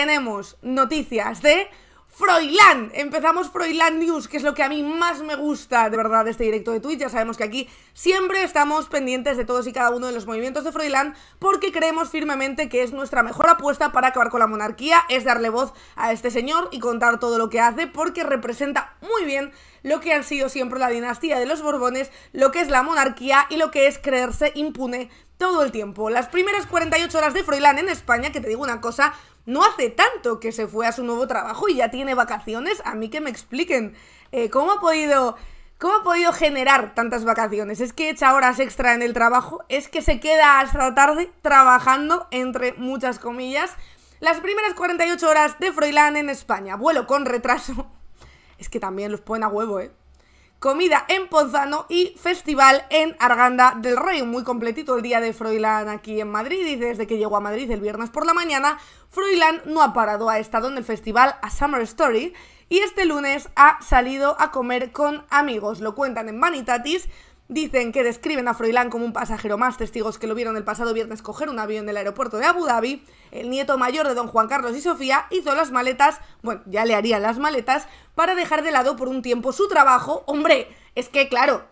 tenemos noticias de Froilán. Empezamos Froilán News, que es lo que a mí más me gusta, de verdad, de este directo de Twitch. Ya sabemos que aquí siempre estamos pendientes de todos y cada uno de los movimientos de Froilán, porque creemos firmemente que es nuestra mejor apuesta para acabar con la monarquía, es darle voz a este señor y contar todo lo que hace, porque representa muy bien lo que han sido siempre la dinastía de los Borbones, lo que es la monarquía y lo que es creerse impune todo el tiempo. Las primeras 48 horas de Froilán en España, que te digo una cosa, no hace tanto que se fue a su nuevo trabajo y ya tiene vacaciones, a mí que me expliquen eh, cómo ha podido... ¿Cómo ha podido generar tantas vacaciones? ¿Es que echa horas extra en el trabajo? ¿Es que se queda hasta tarde trabajando, entre muchas comillas? Las primeras 48 horas de Froilán en España. Vuelo con retraso es que también los ponen a huevo, ¿eh? Comida en Ponzano y festival en Arganda del Rey. Muy completito el día de Froilán aquí en Madrid. Y desde que llegó a Madrid el viernes por la mañana, Froilán no ha parado. Ha estado en el festival A Summer Story y este lunes ha salido a comer con amigos. Lo cuentan en Manitatis... Dicen que describen a Froilán como un pasajero más, testigos que lo vieron el pasado viernes coger un avión del aeropuerto de Abu Dhabi. El nieto mayor de don Juan Carlos y Sofía hizo las maletas, bueno, ya le harían las maletas, para dejar de lado por un tiempo su trabajo. Hombre, es que claro,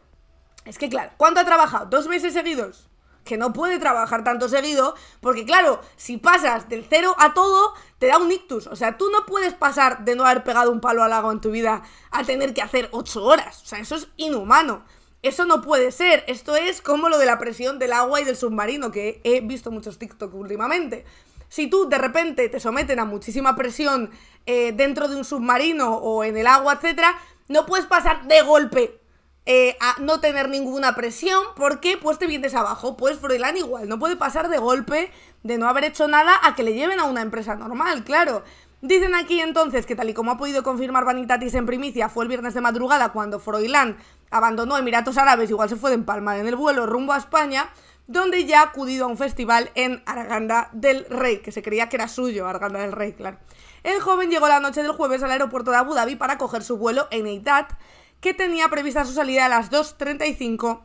es que claro, ¿cuánto ha trabajado? ¿Dos meses seguidos? Que no puede trabajar tanto seguido, porque claro, si pasas del cero a todo, te da un ictus. O sea, tú no puedes pasar de no haber pegado un palo al lago en tu vida a tener que hacer ocho horas. O sea, eso es inhumano. Eso no puede ser. Esto es como lo de la presión del agua y del submarino, que he visto muchos TikTok últimamente. Si tú de repente te someten a muchísima presión eh, dentro de un submarino o en el agua, etcétera, no puedes pasar de golpe eh, a no tener ninguna presión porque pues te vienes abajo. Pues Froilán igual, no puede pasar de golpe de no haber hecho nada a que le lleven a una empresa normal, claro. Dicen aquí entonces que tal y como ha podido confirmar Vanitatis en primicia, fue el viernes de madrugada cuando Froilán abandonó Emiratos Árabes, igual se fue de empalmar en el vuelo rumbo a España, donde ya ha acudido a un festival en Arganda del Rey, que se creía que era suyo, Arganda del Rey, claro. El joven llegó la noche del jueves al aeropuerto de Abu Dhabi para coger su vuelo en Eitat, que tenía prevista su salida a las 2.35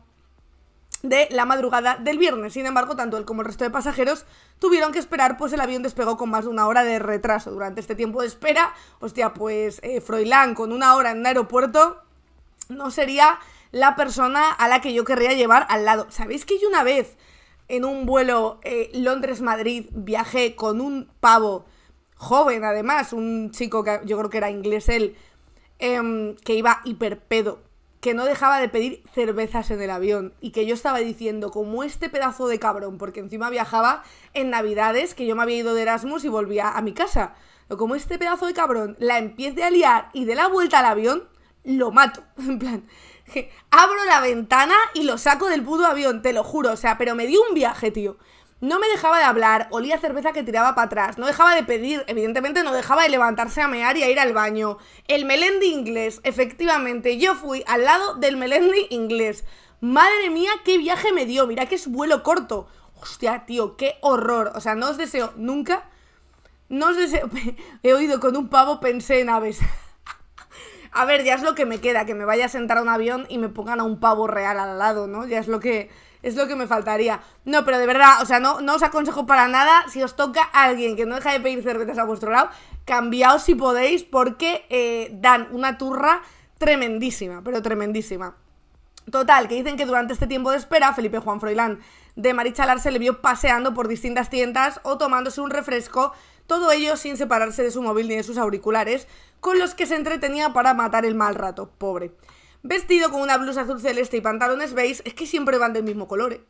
de la madrugada del viernes. Sin embargo, tanto él como el resto de pasajeros tuvieron que esperar, pues el avión despegó con más de una hora de retraso. Durante este tiempo de espera, hostia, pues eh, Froilán con una hora en un aeropuerto, no sería la persona a la que yo querría llevar al lado. ¿Sabéis que yo una vez en un vuelo eh, Londres-Madrid viajé con un pavo joven, además, un chico que yo creo que era inglés él, em, que iba hiperpedo, que no dejaba de pedir cervezas en el avión y que yo estaba diciendo, como este pedazo de cabrón, porque encima viajaba en Navidades, que yo me había ido de Erasmus y volvía a mi casa. Como este pedazo de cabrón la empiece a liar y de la vuelta al avión, lo mato. En plan, abro la ventana y lo saco del puto avión, te lo juro. O sea, pero me dio un viaje, tío. No me dejaba de hablar, olía cerveza que tiraba para atrás, no dejaba de pedir, evidentemente no dejaba de levantarse a mear y a ir al baño. El Melendi inglés, efectivamente, yo fui al lado del Melendi inglés. Madre mía, qué viaje me dio, mira que es vuelo corto. Hostia, tío, qué horror. O sea, no os deseo nunca, no os deseo, he oído con un pavo, pensé en aves. A ver, ya es lo que me queda, que me vaya a sentar a un avión y me pongan a un pavo real al lado, ¿no? Ya es lo que es lo que me faltaría. No, pero de verdad, o sea, no, no os aconsejo para nada. Si os toca a alguien que no deja de pedir cervezas a vuestro lado, cambiaos si podéis, porque eh, dan una turra tremendísima, pero tremendísima. Total, que dicen que durante este tiempo de espera, Felipe Juan Froilán de Marichalar se le vio paseando por distintas tiendas o tomándose un refresco, todo ello sin separarse de su móvil ni de sus auriculares, con los que se entretenía para matar el mal rato, pobre. Vestido con una blusa azul celeste y pantalones beige, es que siempre van del mismo color, eh.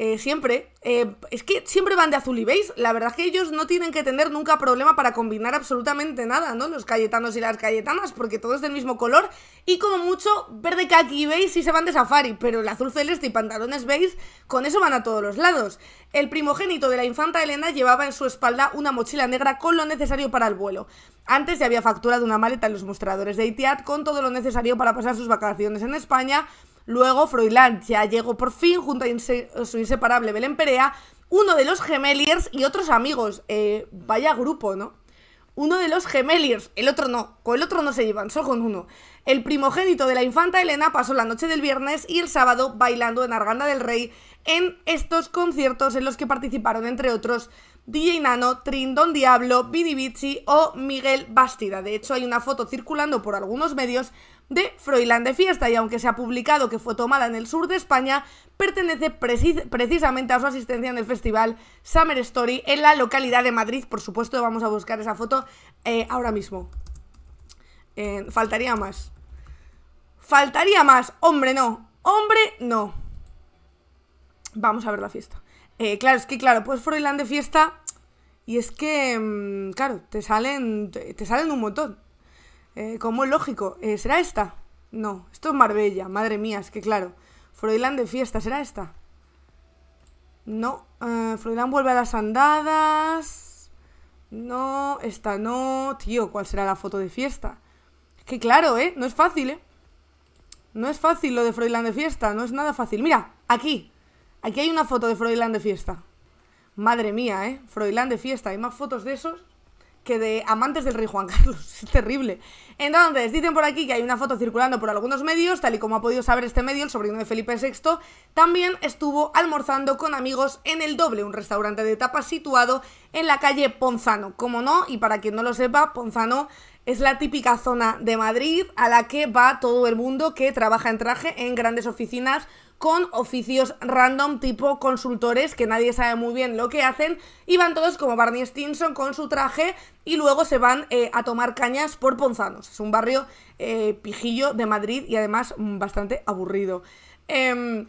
Eh, siempre. Eh, es que siempre van de azul y beige. La verdad es que ellos no tienen que tener nunca problema para combinar absolutamente nada, ¿no? Los cayetanos y las cayetanas, porque todo es del mismo color. Y como mucho, verde caqui y beige si se van de safari, pero el azul celeste y pantalones beige, con eso van a todos los lados. El primogénito de la infanta Elena llevaba en su espalda una mochila negra con lo necesario para el vuelo. Antes ya había facturado una maleta en los mostradores de ITAD con todo lo necesario para pasar sus vacaciones en España Luego Froilán ya llegó por fin junto a su inseparable Belén Perea, uno de los gemeliers y otros amigos. Eh, vaya grupo, ¿no? Uno de los gemeliers, el otro no, con el otro no se llevan, solo con uno. El primogénito de la infanta Elena pasó la noche del viernes y el sábado bailando en Arganda del Rey en estos conciertos en los que participaron, entre otros, DJ Nano, Trindon Diablo, Bici o Miguel Bastida. De hecho, hay una foto circulando por algunos medios de Froilán de Fiesta y aunque se ha publicado que fue tomada en el sur de España, pertenece precisamente a su asistencia en el festival Summer Story en la localidad de Madrid. Por supuesto, vamos a buscar esa foto eh, ahora mismo. Eh, faltaría más. Faltaría más. Hombre, no. Hombre, no. Vamos a ver la fiesta. Eh, claro, es que claro, pues Froilán de Fiesta... Y es que, mm, claro, te salen, te salen un montón. Eh, como es lógico? Eh, ¿Será esta? No, esto es Marbella, madre mía, es que claro. Froilán de fiesta, ¿será esta? No, eh, vuelve a las andadas. No, esta no. Tío, ¿cuál será la foto de fiesta? Es que claro, ¿eh? No es fácil, ¿eh? No es fácil lo de Froilán de fiesta, no es nada fácil. Mira, aquí. Aquí hay una foto de Froilán de fiesta. Madre mía, ¿eh? Froilán de fiesta. Hay más fotos de esos que de amantes del rey Juan Carlos. Es terrible. Entonces, dicen por aquí que hay una foto circulando por algunos medios, tal y como ha podido saber este medio, el sobrino de Felipe VI, también estuvo almorzando con amigos en El Doble, un restaurante de tapas situado en la calle Ponzano. Como no, y para quien no lo sepa, Ponzano es la típica zona de Madrid a la que va todo el mundo que trabaja en traje en grandes oficinas con oficios random tipo consultores que nadie sabe muy bien lo que hacen y van todos como Barney Stinson con su traje y luego se van eh, a tomar cañas por Ponzanos. Es un barrio eh, pijillo de Madrid y además mm, bastante aburrido. Em,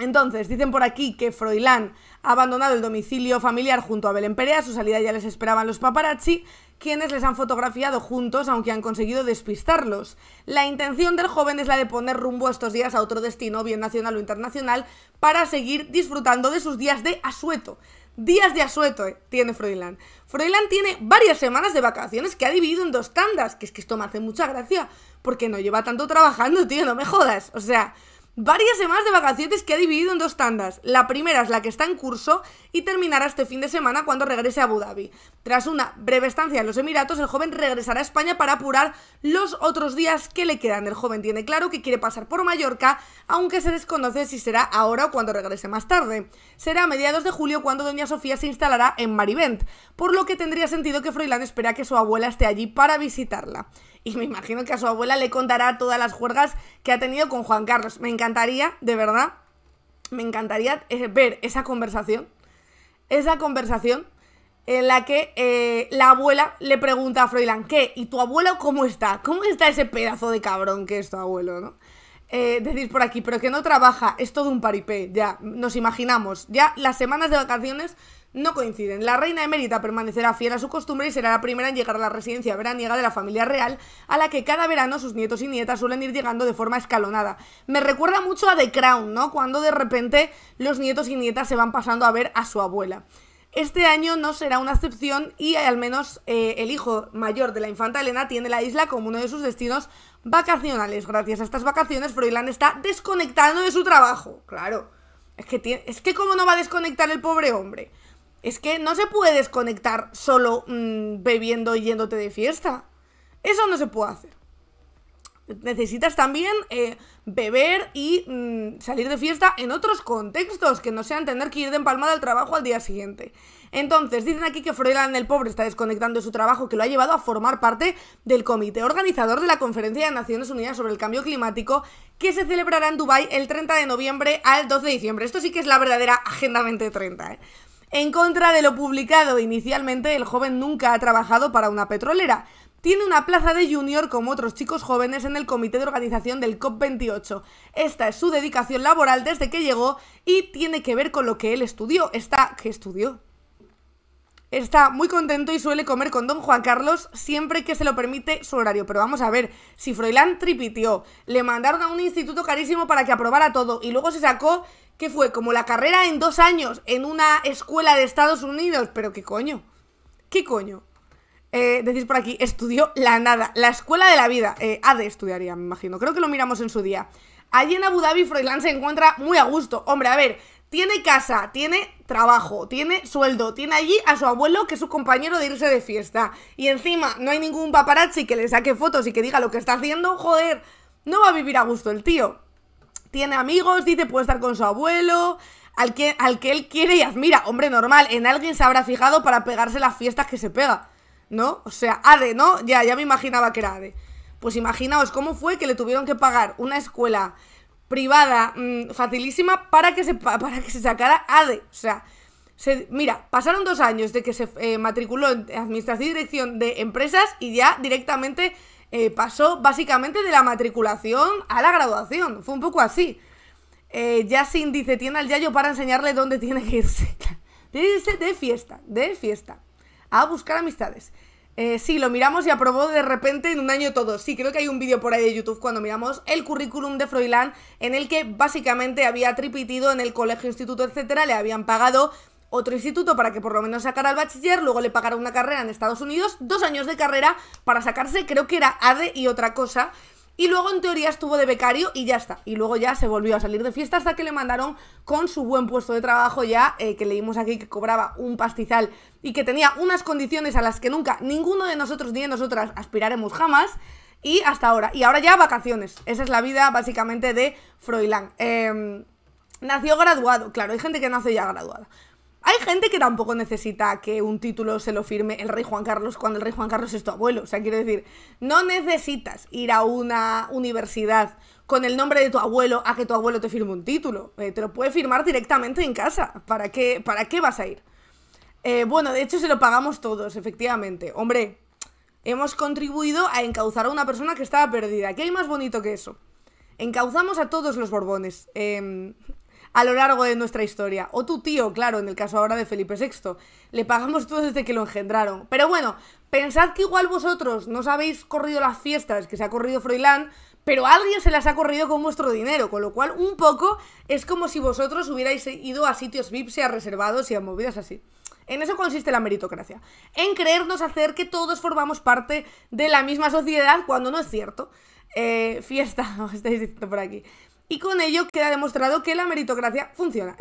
entonces, dicen por aquí que Froilán ha abandonado el domicilio familiar junto a Belén Perea, su salida ya les esperaban los paparazzi, quienes les han fotografiado juntos aunque han conseguido despistarlos. La intención del joven es la de poner rumbo estos días a otro destino, bien nacional o internacional, para seguir disfrutando de sus días de asueto. Días de asueto eh, tiene Freudland Freudland tiene varias semanas de vacaciones que ha dividido en dos tandas, que es que esto me hace mucha gracia, porque no lleva tanto trabajando, tío, no me jodas. O sea, varias semanas de vacaciones que ha dividido en dos tandas. La primera es la que está en curso y terminará este fin de semana cuando regrese a Abu Dhabi. Tras una breve estancia en los Emiratos, el joven regresará a España para apurar los otros días que le quedan. El joven tiene claro que quiere pasar por Mallorca, aunque se desconoce si será ahora o cuando regrese más tarde. Será a mediados de julio cuando Doña Sofía se instalará en Marivent, por lo que tendría sentido que Froilán espera que su abuela esté allí para visitarla y me imagino que a su abuela le contará todas las juergas que ha tenido con Juan Carlos. Me encantaría, de verdad, me encantaría eh, ver esa conversación, esa conversación en la que eh, la abuela le pregunta a Froilán, ¿qué? ¿Y tu abuelo cómo está? ¿Cómo está ese pedazo de cabrón que es tu abuelo, no? Eh, decís por aquí, pero que no trabaja, es todo un paripé, ya, nos imaginamos, ya las semanas de vacaciones no coinciden. La reina emérita permanecerá fiel a su costumbre y será la primera en llegar a la residencia veraniega de la familia real, a la que cada verano sus nietos y nietas suelen ir llegando de forma escalonada. Me recuerda mucho a The Crown, ¿no? Cuando de repente los nietos y nietas se van pasando a ver a su abuela. Este año no será una excepción y al menos eh, el hijo mayor de la infanta Elena tiene la isla como uno de sus destinos vacacionales. Gracias a estas vacaciones, Froilán está desconectando de su trabajo. Claro. Es que, tiene, es que cómo no va a desconectar el pobre hombre. Es que no se puede desconectar solo mm, bebiendo y yéndote de fiesta. Eso no se puede hacer. Necesitas también eh, beber y mm, salir de fiesta en otros contextos que no sean tener que ir de empalmada al trabajo al día siguiente. Entonces, dicen aquí que Froilán el Pobre está desconectando su trabajo que lo ha llevado a formar parte del comité organizador de la Conferencia de Naciones Unidas sobre el Cambio Climático que se celebrará en Dubái el 30 de noviembre al 12 de diciembre. Esto sí que es la verdadera Agenda 2030, ¿eh? En contra de lo publicado inicialmente, el joven nunca ha trabajado para una petrolera. Tiene una plaza de junior como otros chicos jóvenes en el comité de organización del COP28. Esta es su dedicación laboral desde que llegó y tiene que ver con lo que él estudió. Está... ¿Qué estudió? Está muy contento y suele comer con don Juan Carlos siempre que se lo permite su horario. Pero vamos a ver, si Froilán tripitió, le mandaron a un instituto carísimo para que aprobara todo y luego se sacó que fue como la carrera en dos años en una escuela de Estados Unidos, pero qué coño, qué coño. Eh, decís por aquí, estudió la nada, la escuela de la vida, eh, de estudiaría, me imagino, creo que lo miramos en su día. Allí en Abu Dhabi, Froilán se encuentra muy a gusto. Hombre, a ver, tiene casa, tiene trabajo, tiene sueldo, tiene allí a su abuelo que es su compañero de irse de fiesta. Y encima no hay ningún paparazzi que le saque fotos y que diga lo que está haciendo. Joder, no va a vivir a gusto el tío tiene amigos, dice puede estar con su abuelo, al que, al que él quiere y admira. Hombre, normal, en alguien se habrá fijado para pegarse las fiestas que se pega, ¿no? O sea, Ade, ¿no? Ya, ya me imaginaba que era Ade. Pues imaginaos cómo fue que le tuvieron que pagar una escuela privada mm, facilísima para que, se, para que se sacara ADE. O sea, se, mira, pasaron dos años de que se eh, matriculó en Administración y Dirección de Empresas y ya directamente eh, pasó básicamente de la matriculación a la graduación. Fue un poco así. Eh, dice, tiene al Yayo para enseñarle dónde tiene que irse. tiene que irse de fiesta, de fiesta. A buscar amistades. Eh, sí, lo miramos y aprobó de repente en un año todo. Sí, creo que hay un vídeo por ahí de YouTube cuando miramos el currículum de Froilán en el que básicamente había tripitido en el colegio, instituto, etcétera, le habían pagado otro instituto para que por lo menos sacara el bachiller, luego le pagara una carrera en Estados Unidos, dos años de carrera para sacarse, creo que era ADE y otra cosa, y luego en teoría estuvo de becario y ya está. Y luego ya se volvió a salir de fiesta hasta que le mandaron con su buen puesto de trabajo ya, eh, que leímos aquí que cobraba un pastizal y que tenía unas condiciones a las que nunca ninguno de nosotros ni de nosotras aspiraremos jamás. Y hasta ahora. Y ahora ya vacaciones. Esa es la vida básicamente de Froilán. Em, nació graduado. Claro, hay gente que nace ya graduada. Hay gente que tampoco necesita que un título se lo firme el rey Juan Carlos cuando el rey Juan Carlos es tu abuelo. O sea, quiero decir, no necesitas ir a una universidad con el nombre de tu abuelo a que tu abuelo te firme un título. Eh, te lo puede firmar directamente en casa. ¿Para qué, para qué vas a ir? Eh, bueno, de hecho se lo pagamos todos, efectivamente. Hombre, hemos contribuido a encauzar a una persona que estaba perdida. ¿Qué hay más bonito que eso? Encauzamos a todos los Borbones. Eh, a lo largo de nuestra historia. O tu tío, claro, en el caso ahora de Felipe VI. Le pagamos todo desde que lo engendraron. Pero bueno, pensad que igual vosotros no os habéis corrido las fiestas que se ha corrido Froilán, pero alguien se las ha corrido con vuestro dinero, con lo cual un poco es como si vosotros hubierais ido a sitios VIP, sea reservados y a movidas así. En eso consiste la meritocracia, en creernos hacer que todos formamos parte de la misma sociedad cuando no es cierto. Eh, fiesta, os estáis diciendo por aquí y con ello queda demostrado que la meritocracia funciona.